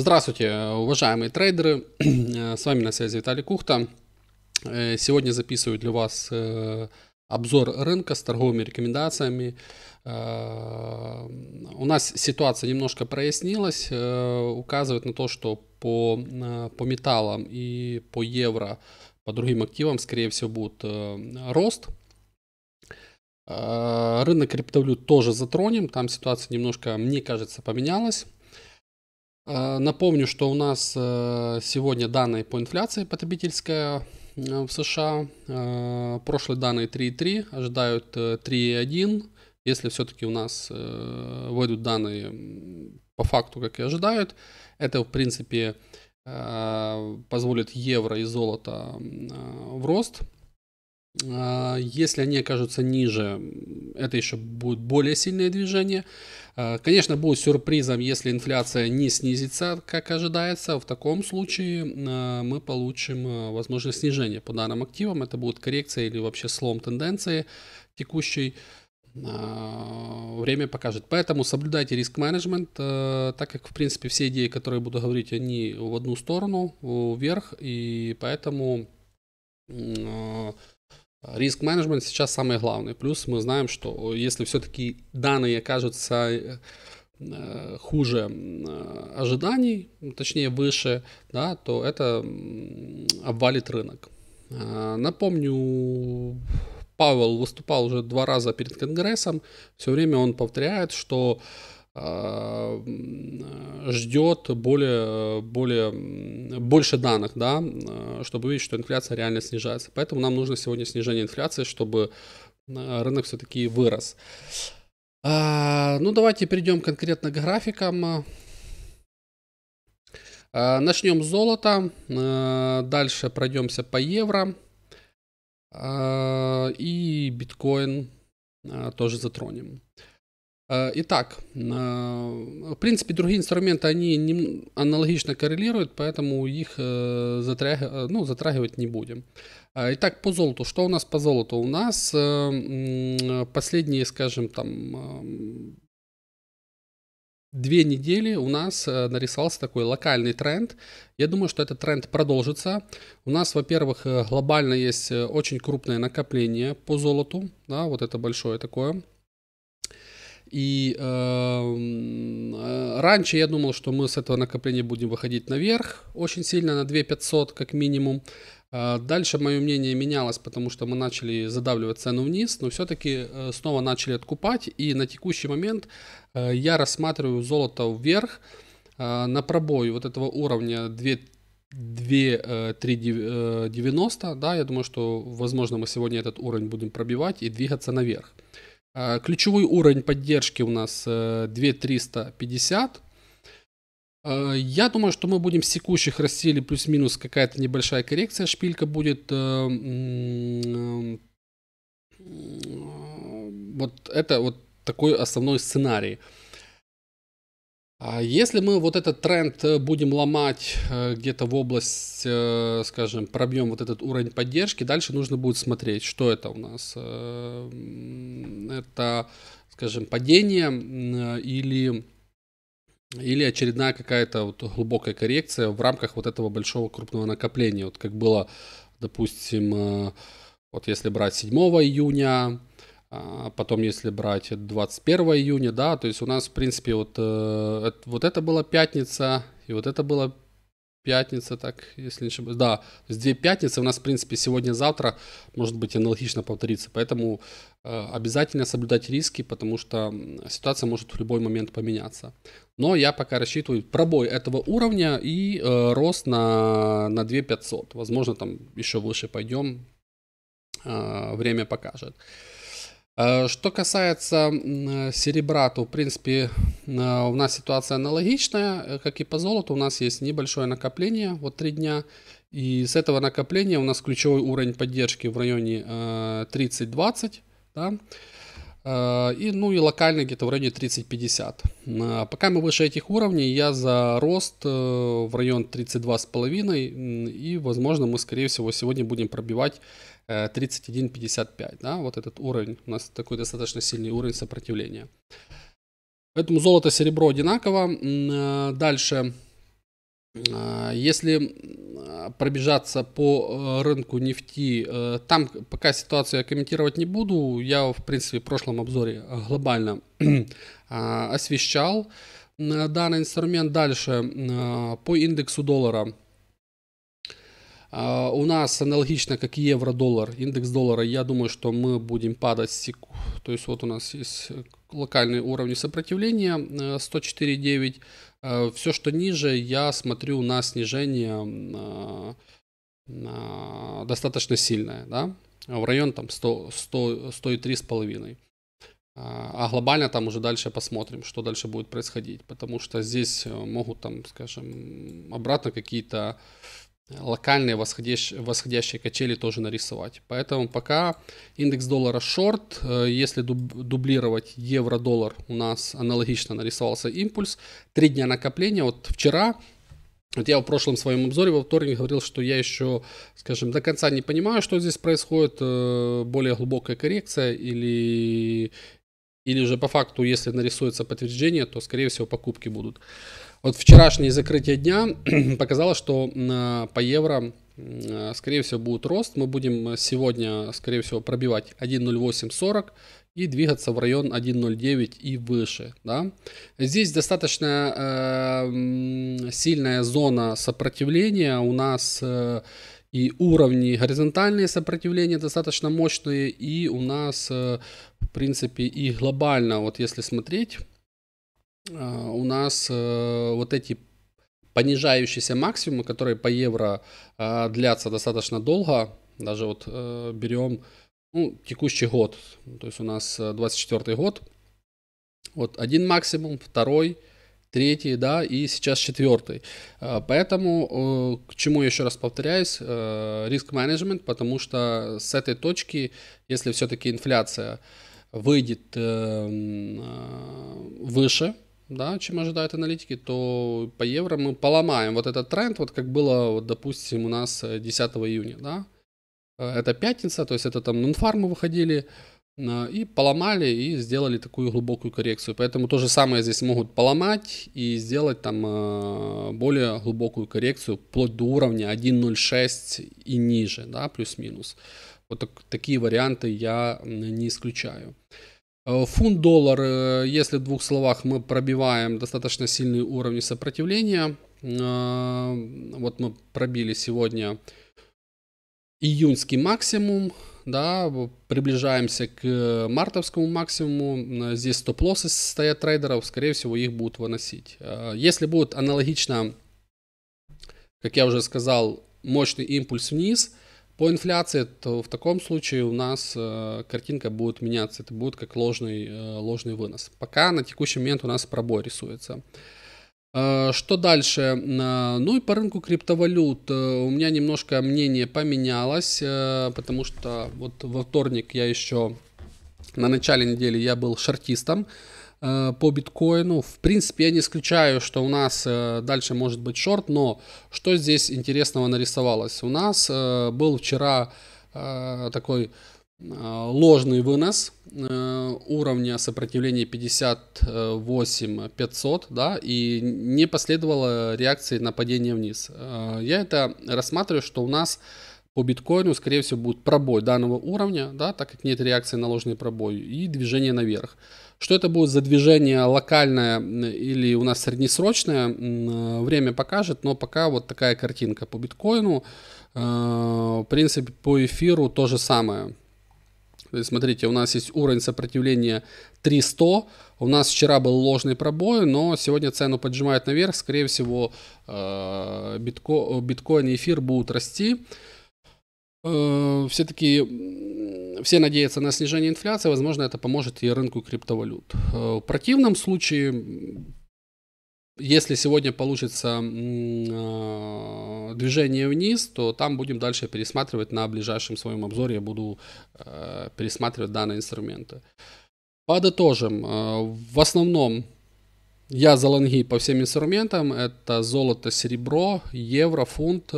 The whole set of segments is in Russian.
Здравствуйте, э, уважаемые трейдеры. С вами на связи Виталий Кухта. Э, сегодня записываю для вас э, обзор рынка с торговыми рекомендациями. У нас ситуация немножко прояснилась, указывает на то, что по, по металлам и по евро, по другим активам, скорее всего, будет рост. Рынок криптовалют тоже затронем, там ситуация немножко, мне кажется, поменялась. А, напомню, что у нас э, сегодня данные по инфляции потребительская э, в США. Э, прошлые данные 3,3, ожидают 3,1. Если все-таки у нас выйдут данные по факту, как и ожидают, это, в принципе, позволит евро и золото в рост – а, если они окажутся ниже, это еще будет более сильное движение. А, конечно, будет сюрпризом, если инфляция не снизится, как ожидается. В таком случае а, мы получим возможное снижение по данным активам. Это будет коррекция или вообще слом тенденции текущей. Время покажет. Поэтому соблюдайте риск-менеджмент, так как, в принципе, все идеи, которые буду говорить, они в одну сторону, вверх, и поэтому Риск-менеджмент сейчас самый главный. Плюс мы знаем, что э, если все-таки данные окажутся э, хуже э, ожиданий, точнее выше, да, то это обвалит рынок. А, напомню, Павел выступал уже два раза перед Конгрессом, все время он повторяет, что а, ждет более, более, больше данных, да, а, чтобы увидеть, что инфляция реально снижается. Поэтому нам нужно сегодня снижение инфляции, чтобы а, рынок все-таки вырос. Ну, давайте перейдем конкретно к графикам. Начнем с золота, дальше пройдемся по евро и биткоин тоже затронем. Э, итак, э, в принципе, другие инструменты, они аналогично коррелируют, поэтому их э, ну, затрагивать не будем. Итак, по золоту. Что у нас по золоту? У нас последние, скажем, там, эм, две недели у нас нарисовался такой локальный тренд. Я думаю, что этот тренд продолжится. У нас, во-первых, глобально есть очень крупное накопление по золоту. Да, вот это большое такое и э, раньше я думал, что мы с этого накопления будем выходить наверх очень сильно, на 2500 как минимум. А дальше мое мнение менялось, потому что мы начали задавливать цену вниз, но все-таки э, снова начали откупать. И на текущий момент э, я рассматриваю золото вверх э, на пробой вот этого уровня 2000. 2,390, да, я думаю, что, возможно, мы сегодня этот уровень будем пробивать и двигаться наверх. А, ключевой уровень поддержки у нас 2350. Э, а, я думаю, что мы будем с текущих рассели плюс-минус какая-то небольшая коррекция. Шпилька будет... Э, э, вот это вот такой основной сценарий. А если мы вот этот тренд э, будем ломать э, где-то в область, э, скажем, пробьем вот этот уровень поддержки, дальше нужно будет смотреть, что это у нас. Это, скажем, падение или, или очередная какая-то вот глубокая коррекция в рамках вот этого большого крупного накопления. Вот как было, допустим, вот если брать 7 июня, а потом, если брать 21 июня, да, то есть у нас, в принципе, вот, э, вот это была пятница, и вот это была пятница, так, если не ошибаюсь. Да, то есть две пятницы у нас, в принципе, сегодня-завтра может быть аналогично повторится. Поэтому э, обязательно соблюдать риски, потому что ситуация может в любой момент поменяться. Но я пока рассчитываю пробой этого уровня и э, рост на, на 2500. Возможно, там еще выше пойдем. время покажет. Э, что касается серебра, то в принципе э, у нас ситуация аналогичная, э, как и по золоту. У нас есть небольшое накопление, вот три дня. И с этого накопления у нас ключевой уровень поддержки в районе 30-20. Да? Э, и, ну и локально где-то в районе 30-50. Э, пока мы выше этих уровней, я за рост э, в район 32,5 и возможно мы скорее всего сегодня будем пробивать 31,55. Да? Вот этот уровень, у нас такой достаточно сильный уровень сопротивления. Поэтому золото, серебро одинаково. Дальше а, если пробежаться по э, рынку нефти, э, там пока ситуацию я комментировать не буду. Я, в принципе, в прошлом обзоре э, глобально а, освещал данный инструмент. Дальше а, по индексу доллара а, у нас аналогично, как евро-доллар, индекс доллара, я думаю, что мы будем падать. То есть вот у нас есть э, локальные уровни сопротивления 104,9. Э, э, Все, что ниже, я смотрю на снижение достаточно сильное, да, в район там 100, 100, 103,5. А глобально там уже дальше посмотрим, что дальше будет происходить, потому что здесь могут там, скажем, обратно какие-то локальные восходящие, восходящие качели тоже нарисовать. Поэтому пока индекс доллара шорт, э, если дублировать евро-доллар, у нас аналогично нарисовался импульс. Три дня накопления, вот вчера вот я в прошлом своем обзоре во вторник говорил, что я еще, скажем, до конца не понимаю, что здесь происходит, э, более глубокая коррекция или, или же по факту, если нарисуется подтверждение, то, скорее всего, покупки будут. Вот вчерашнее закрытие дня показало, что э, по евро, э, скорее всего, будет рост. Мы будем э, сегодня, скорее всего, пробивать 1.0840 и двигаться в район 1.09 и выше. Да? Здесь достаточно э, сильная зона сопротивления. У нас э, и уровни горизонтальные сопротивления достаточно мощные, и у нас, э, в принципе, и глобально, вот если смотреть, а, у нас э, вот эти понижающиеся максимумы, которые по евро а, длятся достаточно долго, даже вот э, берем ну, текущий год, то есть у нас 24 э, год, вот один максимум, второй, третий, да, и сейчас четвертый. А, поэтому, к чему еще раз повторяюсь, риск-менеджмент, потому что с этой точки, если все-таки инфляция выйдет эм, выше, да, чем ожидают аналитики, то по евро мы поломаем вот этот тренд, вот как было, вот, допустим, у нас 10 э, июня, да, э, это пятница, то есть это там Минфармы выходили э, и поломали и сделали такую глубокую коррекцию. Поэтому то же самое здесь могут поломать и сделать там более глубокую коррекцию вплоть до уровня 1.06 и ниже, да, плюс-минус. Вот так, такие варианты я не исключаю. Э, Фунт-доллар, э, если в двух словах мы пробиваем достаточно сильные уровни сопротивления, э, вот мы пробили сегодня июньский максимум, да, приближаемся к мартовскому максимуму, здесь стоп-лоссы стоят трейдеров, скорее всего их будут выносить. Если будет аналогично, как я уже сказал, мощный импульс вниз – по инфляции, то в таком случае у нас э, картинка будет меняться, это будет как ложный, э, ложный вынос. Пока на текущий момент у нас пробой рисуется. Э, что дальше? Э, ну и по рынку криптовалют э, у меня немножко мнение поменялось, э, потому что вот во вторник я еще на начале недели я был шортистом, Э, по биткоину. В принципе, я не исключаю, что у нас э, дальше может быть шорт, но что здесь интересного нарисовалось? У нас э, был вчера такой ложный вынос уровня сопротивления 58 500 да и не последовало реакции на падение вниз я это рассматриваю что у нас по биткоину, скорее всего, будет пробой данного уровня, да, так как нет реакции на ложный пробой, и движение наверх. Что это будет за движение локальное или у нас среднесрочное, э, время покажет, но пока вот такая картинка по биткоину. Э, в принципе, по эфиру то же самое. То есть, смотрите, у нас есть уровень сопротивления 300, у нас вчера был ложный пробой, но сегодня цену поджимают наверх, скорее всего, э, битко, биткоин и эфир будут расти. Э, все-таки все надеются на снижение инфляции, возможно, это поможет и рынку криптовалют. Э, в противном случае, если сегодня получится э, движение вниз, то там будем дальше пересматривать на ближайшем своем обзоре, я буду пересматривать данные инструменты. Подытожим, в основном я за лонги по всем инструментам, это золото, серебро, евро, фунт,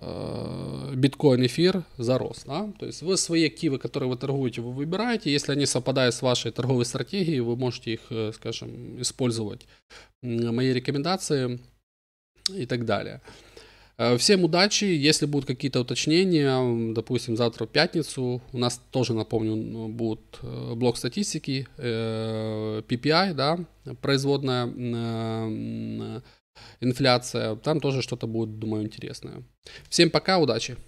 Э, биткоин эфир зарос. Да? То есть вы свои активы, которые вы торгуете, вы выбираете. Если они совпадают с вашей торговой стратегией, вы можете их, э, скажем, использовать. Мои рекомендации и так далее. Э, всем удачи. Если будут какие-то уточнения, допустим, завтра в пятницу, у нас тоже, напомню, будет блок статистики, PPI, да, производная инфляция. Там тоже что-то будет, думаю, интересное. Всем пока, удачи!